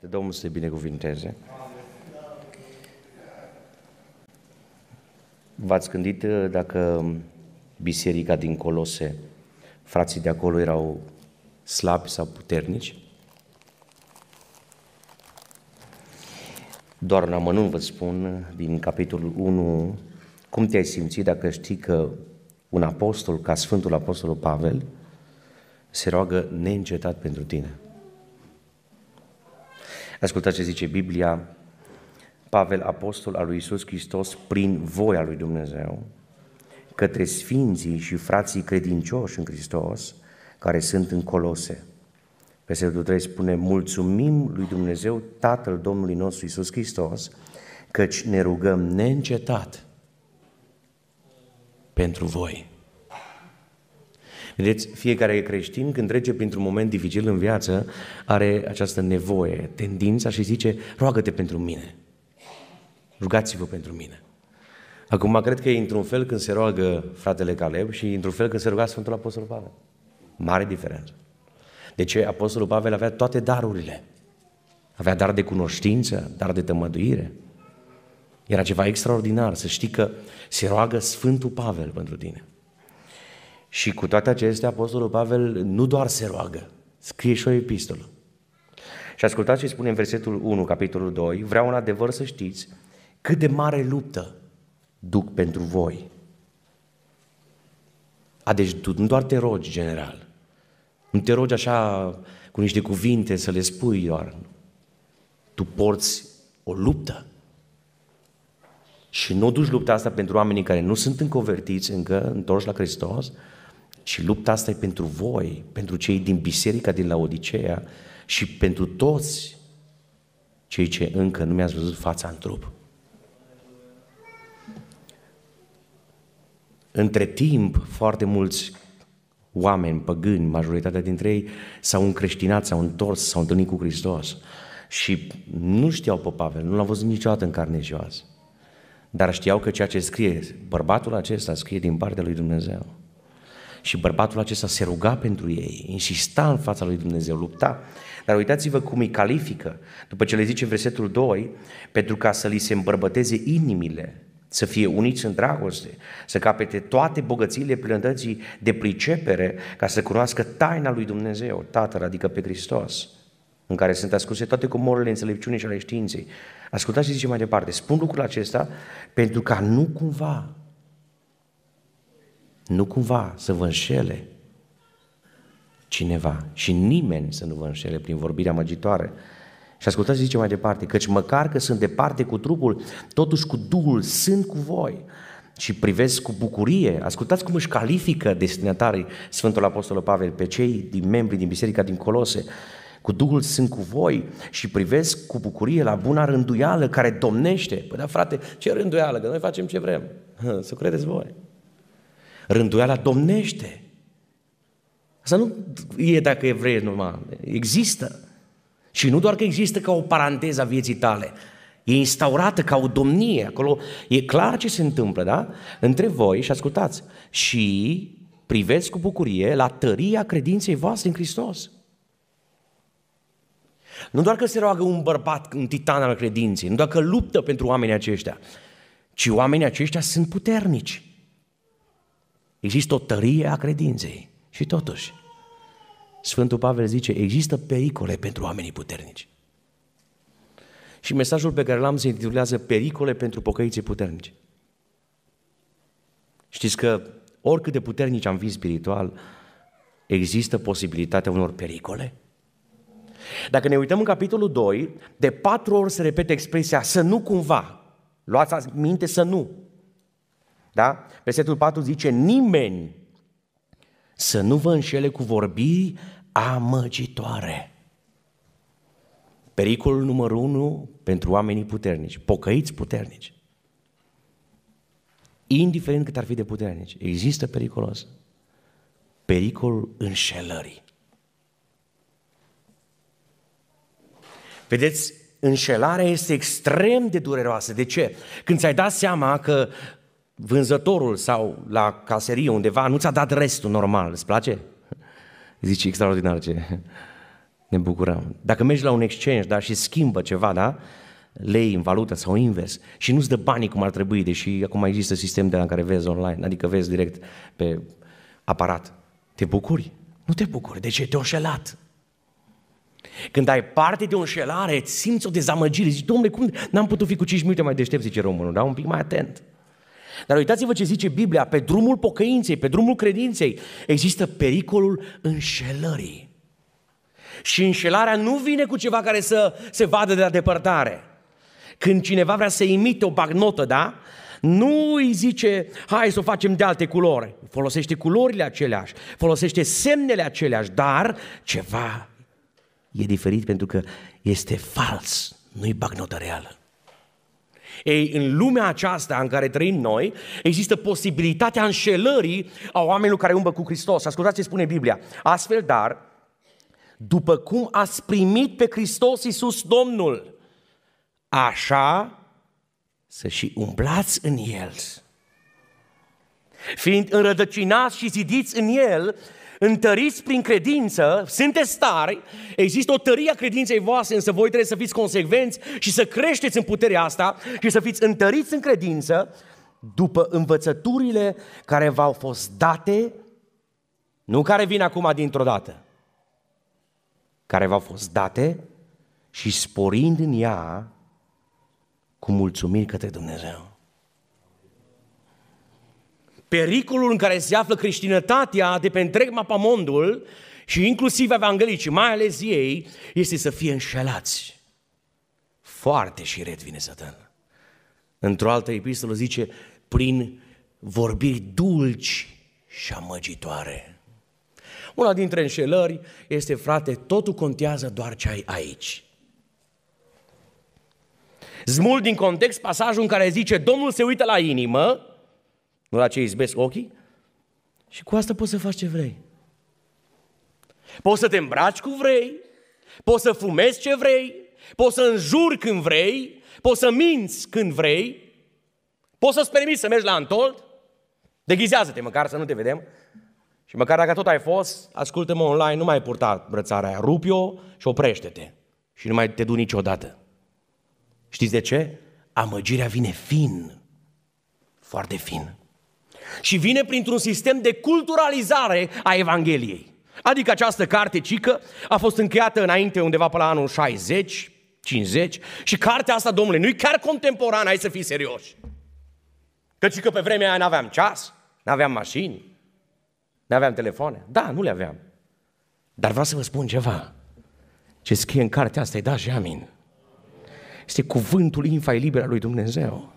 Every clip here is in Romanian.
Domnul să-i binecuvinteze. V-ați gândit uh, dacă biserica din Colose, frații de acolo erau slabi sau puternici? Doar în amănunt vă spun, uh, din capitolul 1, cum te-ai simțit dacă știi că un apostol, ca Sfântul Apostolul Pavel, se roagă neîncetat pentru tine? Ascultați ce zice Biblia, Pavel, apostol al lui Isus Hristos, prin voia lui Dumnezeu, către sfinții și frații credincioși în Hristos, care sunt în Colose. Versetul 3 spune, mulțumim lui Dumnezeu, Tatăl Domnului nostru Isus Hristos, căci ne rugăm neîncetat pentru voi Vedeți, fiecare creștin când trece printr-un moment dificil în viață are această nevoie, tendința și zice, roagă-te pentru mine, rugați-vă pentru mine. Acum, cred că e într-un fel când se roagă fratele Caleb și într-un fel când se ruga Sfântul Apostol Pavel. Mare diferență. De ce Apostolul Pavel avea toate darurile? Avea dar de cunoștință, dar de tămăduire. Era ceva extraordinar să știi că se roagă Sfântul Pavel pentru tine. Și cu toate acestea, Apostolul Pavel nu doar se roagă, scrie și o epistolă. Și ascultați ce spune în versetul 1, capitolul 2, vreau în adevăr să știți cât de mare luptă duc pentru voi. A, deci tu nu doar te rogi general, nu te rogi așa cu niște cuvinte să le spui doar. Tu porți o luptă. Și nu duci lupta asta pentru oamenii care nu sunt înconvertiți încă, întorși la Hristos, și lupta asta e pentru voi, pentru cei din biserica din Laodicea și pentru toți cei ce încă nu mi-ați văzut fața în trup. Între timp, foarte mulți oameni păgâni, majoritatea dintre ei, s-au încreștinat, s-au întors, s-au întâlnit cu Hristos. Și nu știau pe Pavel, nu l-au văzut niciodată în carne și joasă. Dar știau că ceea ce scrie bărbatul acesta scrie din partea lui Dumnezeu și bărbatul acesta se ruga pentru ei, insista în fața lui Dumnezeu, lupta. Dar uitați-vă cum îi califică, după ce le zice versetul 2, pentru ca să li se îmbărbăteze inimile, să fie uniți în dragoste, să capete toate bogățiile plinătății de pricepere ca să cunoască taina lui Dumnezeu, Tatăl, adică pe Hristos, în care sunt ascunse toate comorile înțelepciunii și ale științei. Ascultați și zice mai departe, spun lucrul acesta pentru ca nu cumva nu cumva să vă înșele cineva și nimeni să nu vă înșele prin vorbirea măgitoare. Și ascultați, zice mai departe, căci măcar că sunt departe cu trupul, totuși cu Duhul sunt cu voi și privesc cu bucurie. Ascultați cum își califică destinatarii Sfântul Apostol Pavel pe cei din membrii din biserica din Colose. Cu Duhul sunt cu voi și privesc cu bucurie la buna rânduială care domnește. Păi da, frate, ce rânduială? Că noi facem ce vrem. Să credeți voi. Rânduiala domnește. Asta nu e dacă e vrei numai, Există. Și nu doar că există ca o paranteză a vieții tale. E instaurată ca o domnie. Acolo e clar ce se întâmplă, da? Între voi și ascultați. Și priveți cu bucurie la tăria credinței voastre în Hristos. Nu doar că se roagă un bărbat, un titan al credinței, nu doar că luptă pentru oamenii aceștia, ci oamenii aceștia sunt puternici. Există o tărie a credinței. Și totuși, Sfântul Pavel zice, există pericole pentru oamenii puternici. Și mesajul pe care l-am se intitulează Pericole pentru pocăiții puternici. Știți că oricât de puternici am fi spiritual, există posibilitatea unor pericole? Dacă ne uităm în capitolul 2, de patru ori se repete expresia să nu cumva. Luați minte să nu. Da? Versetul 4 zice, nimeni să nu vă înșele cu vorbiri amăgitoare. Pericolul numărul unu pentru oamenii puternici, pocăiți puternici. Indiferent cât ar fi de puternici, există periculos. Pericolul înșelării. Vedeți, înșelarea este extrem de dureroasă. De ce? Când ți-ai dat seama că vânzătorul sau la caserie undeva nu ți-a dat restul normal, îți place? Zici, extraordinar ce ne bucurăm. Dacă mergi la un exchange da, și schimbă ceva, da? lei în valută sau invers și nu-ți dă banii cum ar trebui, deși acum există sistem de la care vezi online, adică vezi direct pe aparat. Te bucuri? Nu te bucuri. De ce? te o înșelat. Când ai parte de o înșelare, simți o dezamăgire. Zici, domnule, cum n-am putut fi cu 5 minute mai deștept, zice românul, da? Un pic mai atent. Dar uitați-vă ce zice Biblia, pe drumul pocăinței, pe drumul credinței, există pericolul înșelării. Și înșelarea nu vine cu ceva care să se vadă de la depărtare. Când cineva vrea să imite o bagnotă, da? Nu îi zice, hai să o facem de alte culori. Folosește culorile aceleași, folosește semnele aceleași, dar ceva e diferit pentru că este fals, nu-i bagnotă reală. Ei, în lumea aceasta în care trăim noi, există posibilitatea înșelării a oamenilor care umblă cu Hristos. Ascultați ce spune Biblia. Astfel, dar, după cum ați primit pe Hristos Iisus Domnul, așa să și umblați în El. Fiind înrădăcinați și zidiți în El, întăriți prin credință, sunteți tari, există o tărie a credinței voastre, însă voi trebuie să fiți consecvenți și să creșteți în puterea asta și să fiți întăriți în credință după învățăturile care v-au fost date, nu care vin acum dintr-o dată, care v-au fost date și sporind în ea cu mulțumiri către Dumnezeu pericolul în care se află creștinătatea de pe întreg mapamondul și inclusiv evanghelicii, mai ales ei, este să fie înșelați. Foarte și red vine satan. Într-o altă epistolă zice, prin vorbiri dulci și amăgitoare. Una dintre înșelări este, frate, totul contează doar ce ai aici. Smul din context pasajul în care zice Domnul se uită la inimă nu la ce izbesc ochii? Și cu asta poți să faci ce vrei. Poți să te îmbraci cu vrei, poți să fumezi ce vrei, poți să înjuri când vrei, poți să minți când vrei, poți să-ți permiți să mergi la Antold, deghizează-te măcar să nu te vedem, și măcar dacă tot ai fost, ascultă-mă online, nu mai purta brățarea aia, rupi-o și oprește-te. Și nu mai te du niciodată. Știți de ce? Amăgirea vine fin. Foarte fin și vine printr-un sistem de culturalizare a Evangheliei. Adică această carte cică a fost încheiată înainte undeva pe la anul 60, 50 și cartea asta, domnule, nu-i chiar contemporană, hai să fii serioși. Căci că pe vremea aia n-aveam ceas, n-aveam mașini, n-aveam telefoane. Da, nu le aveam. Dar vreau să vă spun ceva. Ce scrie în cartea asta e da și amin. Este cuvântul infailiber al lui Dumnezeu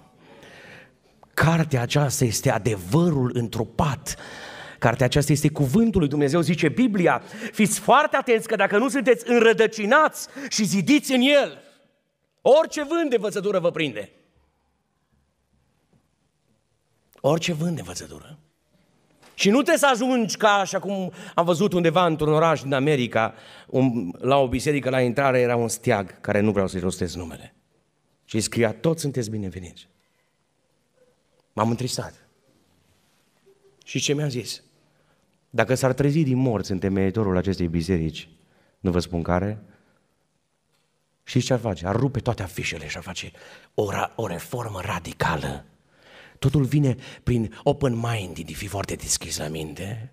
cartea aceasta este adevărul întrupat. Cartea aceasta este cuvântul lui Dumnezeu, zice Biblia. Fiți foarte atenți că dacă nu sunteți înrădăcinați și zidiți în el, orice vânt de învățătură vă prinde. Orice vânt de învățătură. Și nu te să ajungi ca așa cum am văzut undeva într-un oraș din America, un, la o biserică, la intrare era un steag, care nu vreau să-i rostez numele. Și scria, toți sunteți bineveniți. M-am întristat. Și ce mi-a zis? Dacă s-ar trezi din morți întemeitorul acestei biserici, nu vă spun care, și ce ar face? Ar rupe toate afișele și ar face o, ra- o reformă radicală. Totul vine prin open mind, de fi foarte deschis la minte.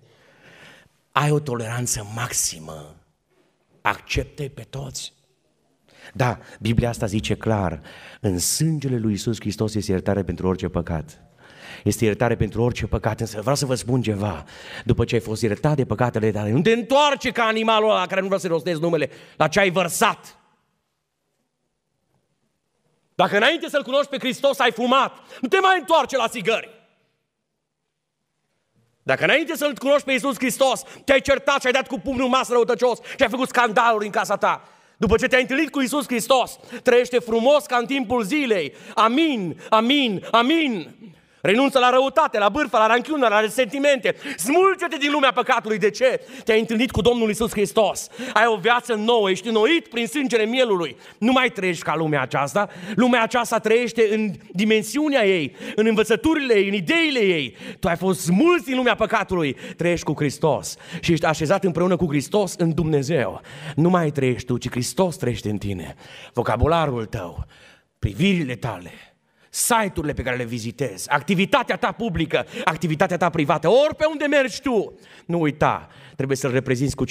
Ai o toleranță maximă. Accepte pe toți. Da, Biblia asta zice clar, în sângele lui Isus Hristos este iertare pentru orice păcat. Este iertare pentru orice păcat, însă vreau să vă spun ceva. După ce ai fost iertat de păcatele tale, nu te întoarce ca animalul ăla care nu vrea să rostezi numele, la ce ai vărsat. Dacă înainte să-L cunoști pe Hristos ai fumat, nu te mai întoarce la țigări. Dacă înainte să-L cunoști pe Iisus Hristos, te-ai certat și ai dat cu pumnul masă răutăcios și ai făcut scandaluri în casa ta, după ce te-ai întâlnit cu Isus Hristos, trăiește frumos ca în timpul zilei. Amin, amin, amin. Renunță la răutate, la bârfă, la ranchiună, la resentimente. Smulge-te din lumea păcatului. De ce? Te-ai întâlnit cu Domnul Isus Hristos. Ai o viață nouă, ești înnoit prin sângele mielului. Nu mai trăiești ca lumea aceasta. Lumea aceasta trăiește în dimensiunea ei, în învățăturile ei, în ideile ei. Tu ai fost smuls din lumea păcatului. Trăiești cu Hristos și ești așezat împreună cu Hristos în Dumnezeu. Nu mai trăiești tu, ci Hristos trăiește în tine. Vocabularul tău, privirile tale, site-urile pe care le vizitezi, activitatea ta publică, activitatea ta privată, ori pe unde mergi tu. Nu uita, trebuie să-L reprezinți cu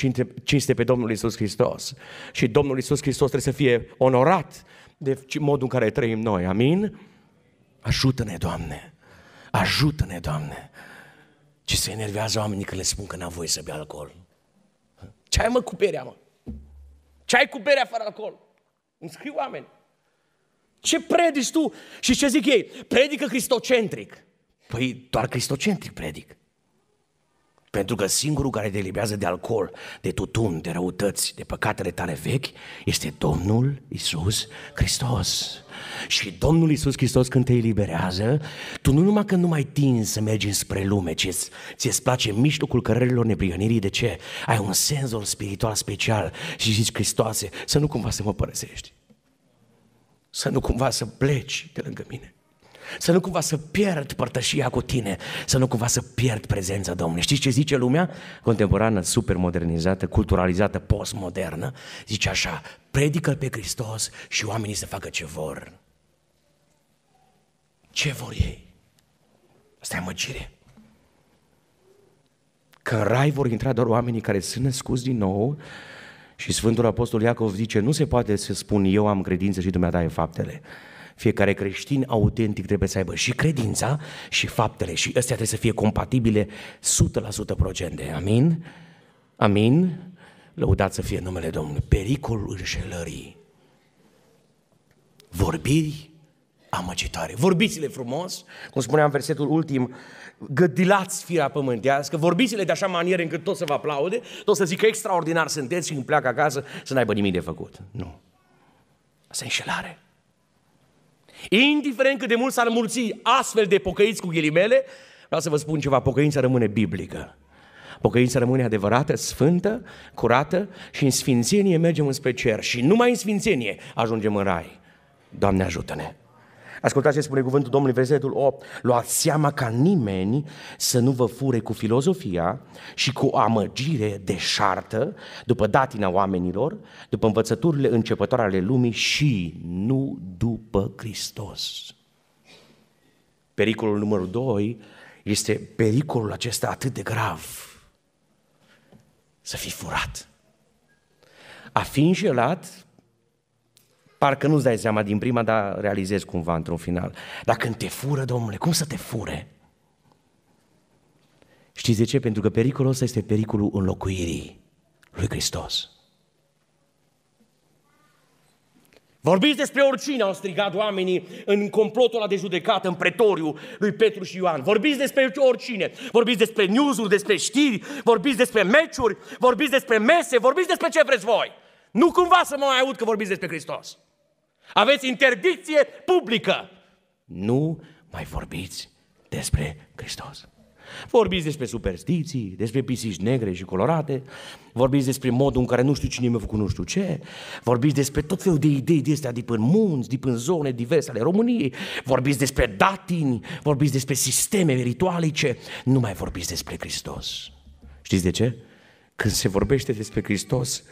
cinste pe Domnul Isus Hristos. Și Domnul Isus Hristos trebuie să fie onorat de modul în care trăim noi. Amin? Ajută-ne, Doamne! Ajută-ne, Doamne! Ce se enervează oamenii că le spun că n au voie să bea alcool. Ce ai mă cu berea, mă? Ce ai cu berea fără alcool? Îmi scriu oameni. Ce predici tu? Și ce zic ei? Predică cristocentric. Păi doar cristocentric predic. Pentru că singurul care te eliberează de alcool, de tutun, de răutăți, de păcatele tale vechi, este Domnul Isus Hristos. Și Domnul Isus Hristos când te eliberează, tu nu numai că nu mai tinzi să mergi spre lume, ci ți-ți place în mijlocul cărărilor neprihănirii. De ce? Ai un senzor spiritual special și zici, Hristoase, să nu cumva să mă părăsești. Să nu cumva să pleci de lângă mine. Să nu cumva să pierd părtășia cu tine, să nu cumva să pierd prezența Domnului. Știți ce zice lumea contemporană, super modernizată, culturalizată, postmodernă? Zice așa, predică pe Hristos și oamenii să facă ce vor. Ce vor ei? Asta e măgire. Că în rai vor intra doar oamenii care sunt născuți din nou, și Sfântul Apostol Iacov zice, nu se poate să spun eu am credință și dumneata ai faptele. Fiecare creștin autentic trebuie să aibă și credința și faptele și astea trebuie să fie compatibile 100% procente. Amin? Amin? Lăudați să fie numele Domnului. Pericolul înșelării. Vorbiri amăgitoare. Vorbiți-le frumos, cum spuneam versetul ultim, gădilați firea pământească, vorbiți-le de așa manieră încât tot să vă aplaude, tot să zică extraordinar sunteți și îmi pleacă acasă să n-aibă nimic de făcut. Nu. Asta e înșelare. Indiferent cât de mult s-ar mulți astfel de pocăiți cu ghilimele, vreau să vă spun ceva, pocăința rămâne biblică. Pocăința rămâne adevărată, sfântă, curată și în sfințenie mergem înspre cer și numai în sfințenie ajungem în rai. Doamne ajută-ne! Ascultați ce spune cuvântul Domnului, versetul 8. Luați seama ca nimeni să nu vă fure cu filozofia și cu amăgire șartă după datina oamenilor, după învățăturile începătoare ale lumii și nu după Hristos. Pericolul numărul 2 este pericolul acesta atât de grav. Să fii furat. A fi înșelat Parcă nu-ți dai seama din prima, dar realizezi cumva într-un final. Dar când te fură, domnule, cum să te fure? Știți de ce? Pentru că pericolul ăsta este pericolul înlocuirii lui Hristos. Vorbiți despre oricine au strigat oamenii în complotul ăla de judecată, în pretoriu lui Petru și Ioan. Vorbiți despre oricine. Vorbiți despre news despre știri, vorbiți despre meciuri, vorbiți despre mese, vorbiți despre ce vreți voi. Nu cumva să mă mai aud că vorbiți despre Hristos. Aveți interdicție publică. Nu mai vorbiți despre Hristos. Vorbiți despre superstiții, despre pisici negre și colorate, vorbiți despre modul în care nu știu cine mi-a făcut nu știu ce, vorbiți despre tot felul de idei de astea din munți, din zone diverse ale României, vorbiți despre datini, vorbiți despre sisteme ritualice, nu mai vorbiți despre Hristos. Știți de ce? Când se vorbește despre Hristos,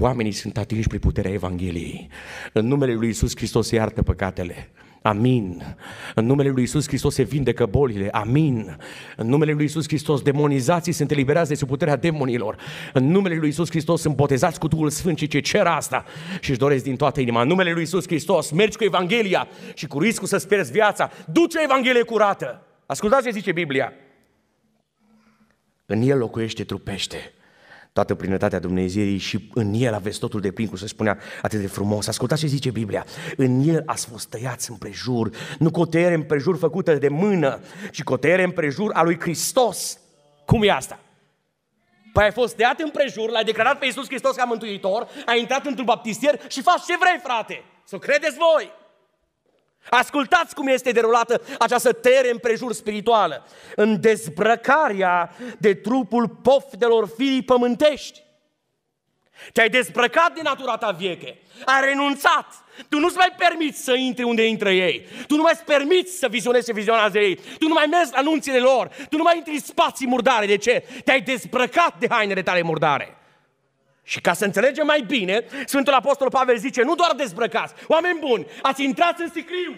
oamenii sunt atinși prin puterea Evangheliei. În numele Lui Isus Hristos se iartă păcatele. Amin. În numele Lui Isus Hristos se vindecă bolile. Amin. În numele Lui Isus Hristos demonizații sunt eliberați de sub puterea demonilor. În numele Lui Isus Hristos sunt botezați cu Duhul Sfânt și ce cer asta și își doresc din toată inima. În numele Lui Isus Hristos mergi cu Evanghelia și cu riscul să-ți pierzi viața. Duce Evanghelie curată. Ascultați ce zice Biblia. În el locuiește trupește toată plinătatea Dumnezeirii și în el aveți totul de plin, cum se spunea atât de frumos. Ascultați ce zice Biblia. În el ați fost tăiați împrejur, nu cotere împrejur făcută de mână, ci cotere împrejur a lui Hristos. Cum e asta? Păi ai fost tăiat împrejur, l-ai declarat pe Iisus Hristos ca mântuitor, ai intrat într-un baptistier și faci ce vrei, frate. Să s-o credeți voi! Ascultați cum este derulată această tere împrejur spirituală. În dezbrăcarea de trupul poftelor firii pământești. Te-ai dezbrăcat din natura ta vieche. Ai renunțat. Tu nu-ți mai permiți să intri unde intră ei. Tu nu mai îți permiți să vizionezi ce vizionează ei. Tu nu mai mergi la anunțile lor. Tu nu mai intri în spații murdare. De ce? Te-ai dezbrăcat de hainele tale murdare. Și ca să înțelegem mai bine, Sfântul Apostol Pavel zice, nu doar dezbrăcați, oameni buni, ați intrat în sicriu,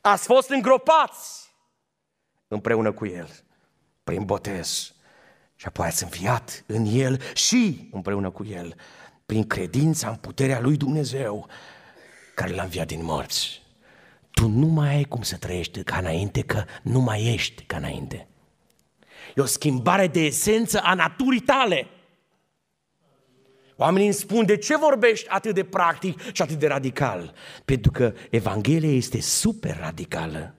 ați fost îngropați împreună cu El, prin botez. Și apoi ați înviat în El și împreună cu El, prin credința în puterea Lui Dumnezeu, care L-a înviat din morți. Tu nu mai ai cum să trăiești ca înainte, că nu mai ești ca înainte. E o schimbare de esență a naturii tale – Oamenii îmi spun, de ce vorbești atât de practic și atât de radical? Pentru că Evanghelia este super radicală.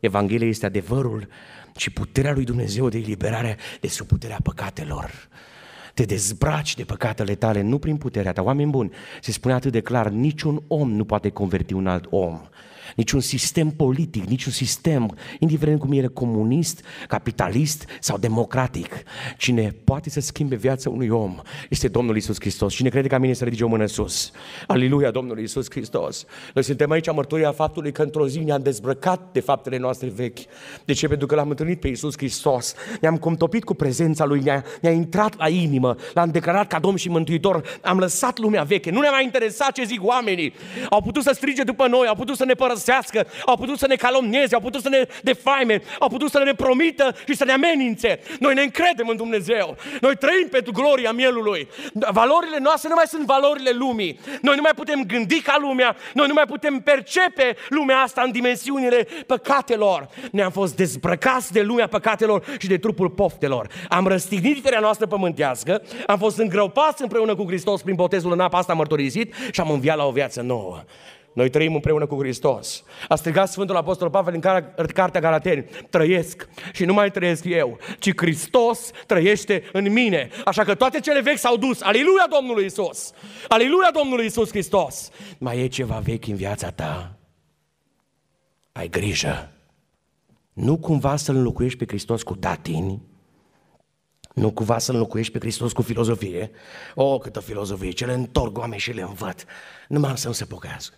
Evanghelia este adevărul și puterea lui Dumnezeu de eliberare de sub puterea păcatelor. Te dezbraci de păcatele tale, nu prin puterea ta. Oameni buni, se spune atât de clar, niciun om nu poate converti un alt om niciun sistem politic, niciun sistem, indiferent cum e comunist, capitalist sau democratic. Cine poate să schimbe viața unui om este Domnul Isus Hristos. Cine crede ca mine să ridice o mână sus. Aleluia, Domnul Isus Hristos. Noi suntem aici mărturia faptului că într-o zi ne-am dezbrăcat de faptele noastre vechi. De ce? Pentru că l-am întâlnit pe Isus Hristos. Ne-am contopit cu prezența Lui, ne-a, ne-a intrat la inimă, l-am declarat ca Domn și Mântuitor. Am lăsat lumea veche, nu ne-a mai interesat ce zic oamenii. Au putut să strige după noi, au putut să ne părăsească încolțească, au putut să ne calomnieze, au putut să ne defaime, au putut să ne promită și să ne amenințe. Noi ne încredem în Dumnezeu. Noi trăim pentru gloria mielului. Valorile noastre nu mai sunt valorile lumii. Noi nu mai putem gândi ca lumea, noi nu mai putem percepe lumea asta în dimensiunile păcatelor. Ne-am fost dezbrăcați de lumea păcatelor și de trupul poftelor. Am răstignit terea noastră pământească, am fost îngropați împreună cu Hristos prin botezul în apa asta mărturisit și am înviat la o viață nouă. Noi trăim împreună cu Hristos. A strigat Sfântul Apostol Pavel în Cartea Galateni, trăiesc și nu mai trăiesc eu, ci Hristos trăiește în mine. Așa că toate cele vechi s-au dus. Aleluia Domnului Isus! Aleluia Domnului Isus Hristos! Mai e ceva vechi în viața ta? Ai grijă! Nu cumva să-L înlocuiești pe Hristos cu datini, nu cumva să înlocuiești pe Hristos cu filozofie? O, oh, câtă filozofie, ce le întorc oameni și le învăț. Numai să nu se pocăiască.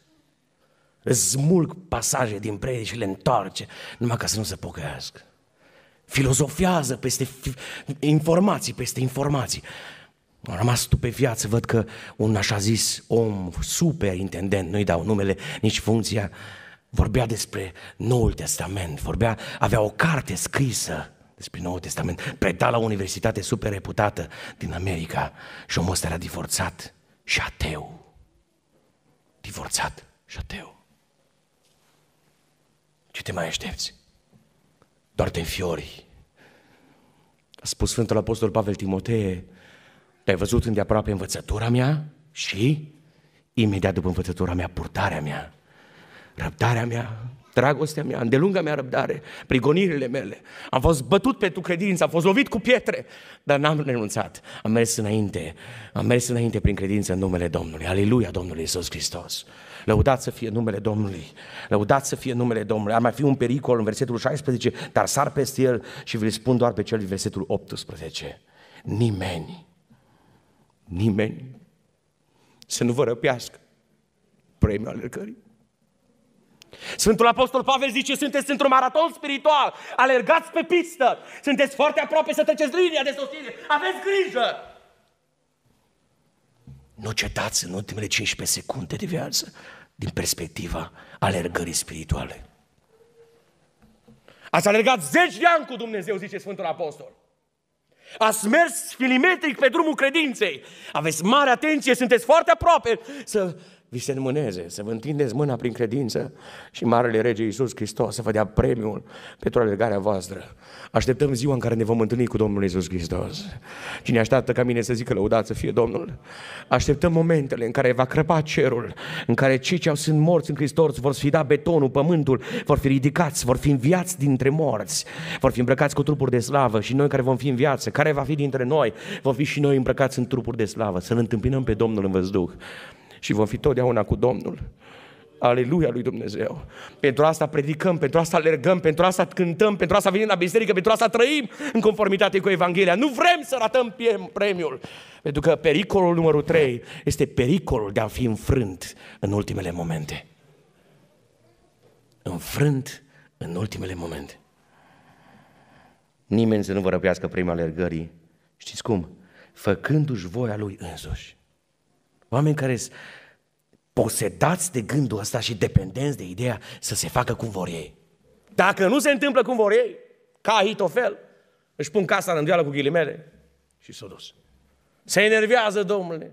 Smulg pasaje din predici și le întoarce, numai ca să nu se pocăiască. Filozofiază peste informații, peste informații. Am rămas stupefiat să văd că un așa zis om superintendent, nu-i dau numele, nici funcția, vorbea despre Noul Testament, vorbea, avea o carte scrisă despre Noul Testament, preda la o universitate super reputată din America și omul ăsta era divorțat și ateu. Divorțat și ateu. Ce te mai aștepți? Doar te înfiori. A spus Sfântul Apostol Pavel Timotee, te-ai văzut îndeaproape învățătura mea și, imediat după învățătura mea, purtarea mea, răbdarea mea, dragostea mea, îndelunga mea răbdare, prigonirile mele. Am fost bătut pentru credință, am fost lovit cu pietre, dar n-am renunțat. Am mers înainte, am mers înainte prin credință în numele Domnului. Aleluia Domnului Iisus Hristos. Lăudați să fie numele Domnului, Lăudați să fie numele Domnului. Ar mai fi un pericol în versetul 16, dar sar peste el și vi-l spun doar pe cel din versetul 18. Nimeni, nimeni să nu vă răpească premiul alergării. Sfântul Apostol Pavel zice, sunteți într-un maraton spiritual, alergați pe pistă, sunteți foarte aproape să treceți linia de sosire, aveți grijă! Nu cetați în ultimele 15 secunde de viață din perspectiva alergării spirituale. Ați alergat zeci de ani cu Dumnezeu, zice Sfântul Apostol. Ați mers filimetric pe drumul credinței. Aveți mare atenție, sunteți foarte aproape să vi se înmâneze, să vă întindeți mâna prin credință și Marele Rege Iisus Hristos să vă dea premiul pentru alergarea voastră. Așteptăm ziua în care ne vom întâlni cu Domnul Iisus Hristos. Cine așteaptă ca mine să zică lăudați să fie Domnul? Așteptăm momentele în care va crăpa cerul, în care cei ce au sunt morți în Hristos vor fi da betonul, pământul, vor fi ridicați, vor fi înviați dintre morți, vor fi îmbrăcați cu trupuri de slavă și noi care vom fi în viață, care va fi dintre noi, vom fi și noi îmbrăcați în trupuri de slavă, să-L întâmpinăm pe Domnul în văzduh și vom fi totdeauna cu Domnul. Aleluia lui Dumnezeu. Pentru asta predicăm, pentru asta alergăm, pentru asta cântăm, pentru asta venim la biserică, pentru asta trăim în conformitate cu Evanghelia. Nu vrem să ratăm premiul. Pentru că pericolul numărul 3 este pericolul de a fi înfrânt în ultimele momente. Înfrânt în ultimele momente. Nimeni să nu vă răpească prima alergării. Știți cum? Făcându-și voia lui însuși. Oameni care sunt posedați de gândul ăsta și dependenți de ideea să se facă cum vor ei. Dacă nu se întâmplă cum vor ei, ca Ahitofel, își pun casa în cu ghilimele și s-o dus. Se enervează, domnule.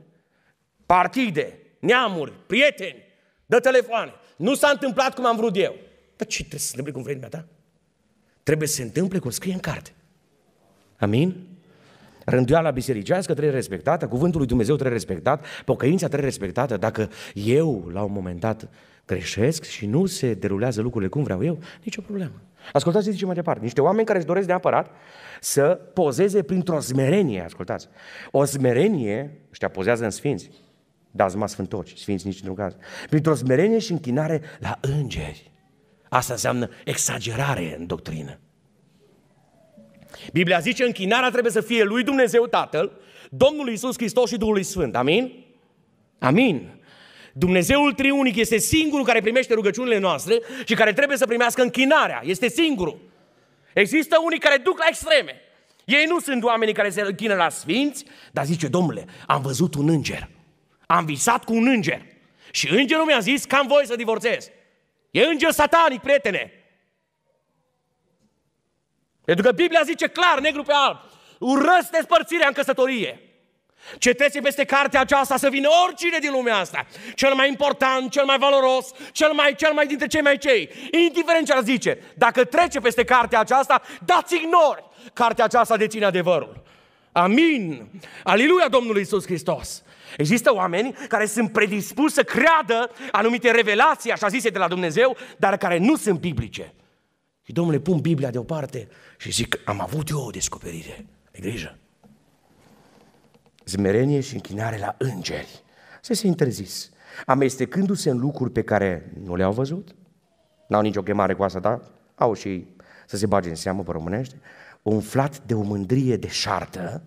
Partide, neamuri, prieteni, dă telefoane. Nu s-a întâmplat cum am vrut eu. Dar păi ce trebuie să se întâmple cum vrei ta? Trebuie să se întâmple cum scrie în carte. Amin? Rânduiala bisericească trebuie respectată, cuvântul lui Dumnezeu trebuie respectat, pocăința trebuie respectată. Dacă eu, la un moment dat, greșesc și nu se derulează lucrurile cum vreau eu, nicio problemă. Ascultați ce zice mai departe. Niște oameni care își doresc neapărat să pozeze printr-o zmerenie, ascultați. O zmerenie, ăștia pozează în sfinți, dar zma sfântoci, sfinți nici într-un caz. Printr-o zmerenie și închinare la îngeri. Asta înseamnă exagerare în doctrină. Biblia zice, închinarea trebuie să fie lui Dumnezeu Tatăl, Domnul Isus Hristos și Duhului Sfânt. Amin? Amin. Dumnezeul triunic este singurul care primește rugăciunile noastre și care trebuie să primească închinarea. Este singurul. Există unii care duc la extreme. Ei nu sunt oamenii care se închină la sfinți, dar zice, domnule, am văzut un înger. Am visat cu un înger. Și îngerul mi-a zis că am voie să divorțez. E înger satanic, prietene. Pentru că Biblia zice clar, negru pe alb, urăsc despărțirea în căsătorie. Citeți peste cartea aceasta să vină oricine din lumea asta. Cel mai important, cel mai valoros, cel mai, cel mai dintre cei mai cei. Indiferent ce ar zice, dacă trece peste cartea aceasta, dați ignori. Cartea aceasta deține adevărul. Amin. Aleluia Domnului Isus Hristos. Există oameni care sunt predispuși să creadă anumite revelații, așa zise de la Dumnezeu, dar care nu sunt biblice. Și domnule, pun Biblia deoparte și zic, am avut eu o descoperire. Ai grijă. Zmerenie și închinare la îngeri. Să se interzis. Amestecându-se în lucruri pe care nu le-au văzut, n-au nicio chemare cu asta, dar au și să se bage în seamă pe românește, umflat de o mândrie de șartă,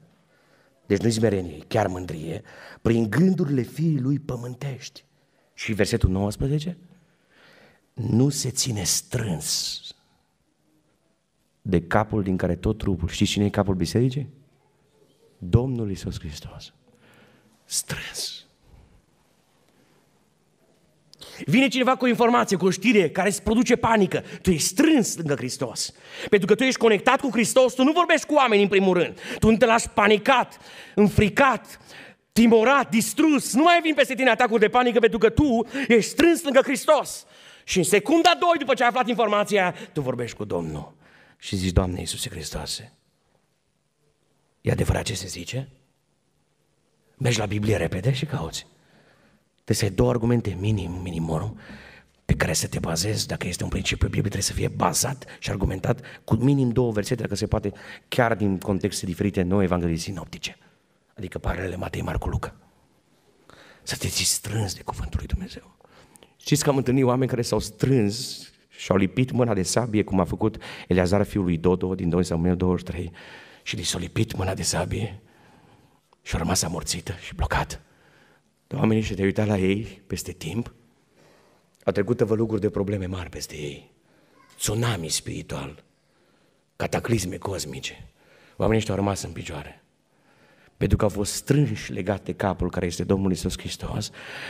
deci nu-i zmerenie, chiar mândrie, prin gândurile fiului lui pământești. Și versetul 19, nu se ține strâns de capul din care tot trupul. Știți cine e capul bisericii? Domnul Isus Hristos. Strâns. Vine cineva cu o informație, cu o știre care îți produce panică. Tu ești strâns lângă Hristos. Pentru că tu ești conectat cu Hristos, tu nu vorbești cu oameni în primul rând. Tu nu te lași panicat, înfricat, timorat, distrus. Nu mai vin peste tine atacuri de panică pentru că tu ești strâns lângă Hristos. Și în secunda 2 după ce ai aflat informația, tu vorbești cu Domnul și zici, Doamne Iisuse Hristoase, e adevărat ce se zice? Mergi la Biblie repede și cauți. Trebuie să ai două argumente minim, minimorum, pe care să te bazezi, dacă este un principiu biblic, trebuie să fie bazat și argumentat cu minim două versete, dacă se poate, chiar din contexte diferite, noi evanghelii sinoptice, adică paralele Matei, Marcu, Luca. Să te ții strâns de cuvântul lui Dumnezeu. Știți că am întâlnit oameni care s-au strâns și-au lipit mâna de sabie, cum a făcut Eleazar fiul lui Dodo din 2 Samuel 23. Și li s-a lipit mâna de sabie și a rămas amorțită și blocat. oamenii și te uitat la ei peste timp, a trecut tăvăluguri de probleme mari peste ei. Tsunami spiritual, cataclisme cosmice. Oamenii ăștia au rămas în picioare. Pentru că au fost strânși legate de capul care este Domnul Isus Hristos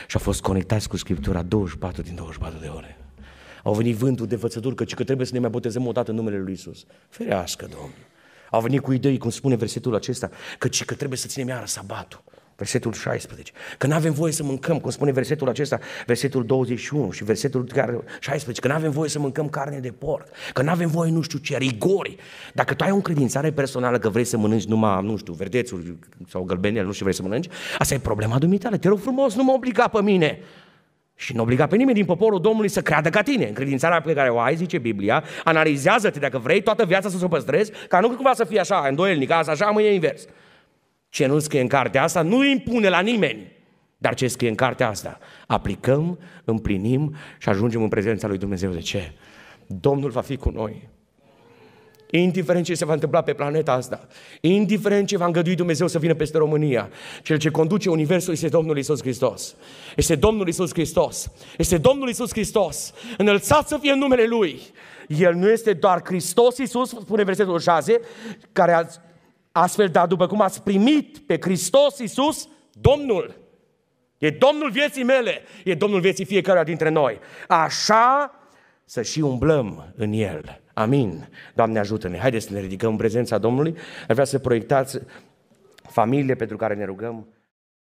și au fost conectați cu Scriptura 24 din 24 de ore. Au venit vântul de vățături, căci că trebuie să ne mai botezăm o dată în numele Lui Isus. Ferească, Domnul! Au venit cu idei, cum spune versetul acesta, căci că trebuie să ținem iară sabatul. Versetul 16. Că nu avem voie să mâncăm, cum spune versetul acesta, versetul 21 și versetul 16, că nu avem voie să mâncăm carne de porc, că nu avem voie nu știu ce, rigori. Dacă tu ai o credințare personală că vrei să mănânci numai, nu știu, verdețul sau gălbenel, nu știu ce vrei să mănânci, asta e problema dumitale. Te rog frumos, nu mă obliga pe mine. Și nu obliga pe nimeni din poporul Domnului să creadă ca tine. În credințarea pe care o ai, zice Biblia, analizează-te dacă vrei toată viața să o păstrezi, ca nu cumva să fie așa, îndoielnic, azi așa, mâine invers. Ce nu scrie în cartea asta nu impune la nimeni. Dar ce scrie în cartea asta? Aplicăm, împlinim și ajungem în prezența lui Dumnezeu. De ce? Domnul va fi cu noi indiferent ce se va întâmpla pe planeta asta, indiferent ce va îngădui Dumnezeu să vină peste România, cel ce conduce Universul este Domnul Isus Hristos. Este Domnul Isus Hristos. Este Domnul Isus Hristos. Înălțat să fie în numele Lui. El nu este doar Hristos Isus, spune versetul 6, care ați, astfel, dar după cum ați primit pe Hristos Isus, Domnul. E Domnul vieții mele, e Domnul vieții fiecăruia dintre noi. Așa să și umblăm în El. Amin. Doamne ajută-ne. Haideți să ne ridicăm în prezența Domnului. Ar vrea să proiectați familie pentru care ne rugăm.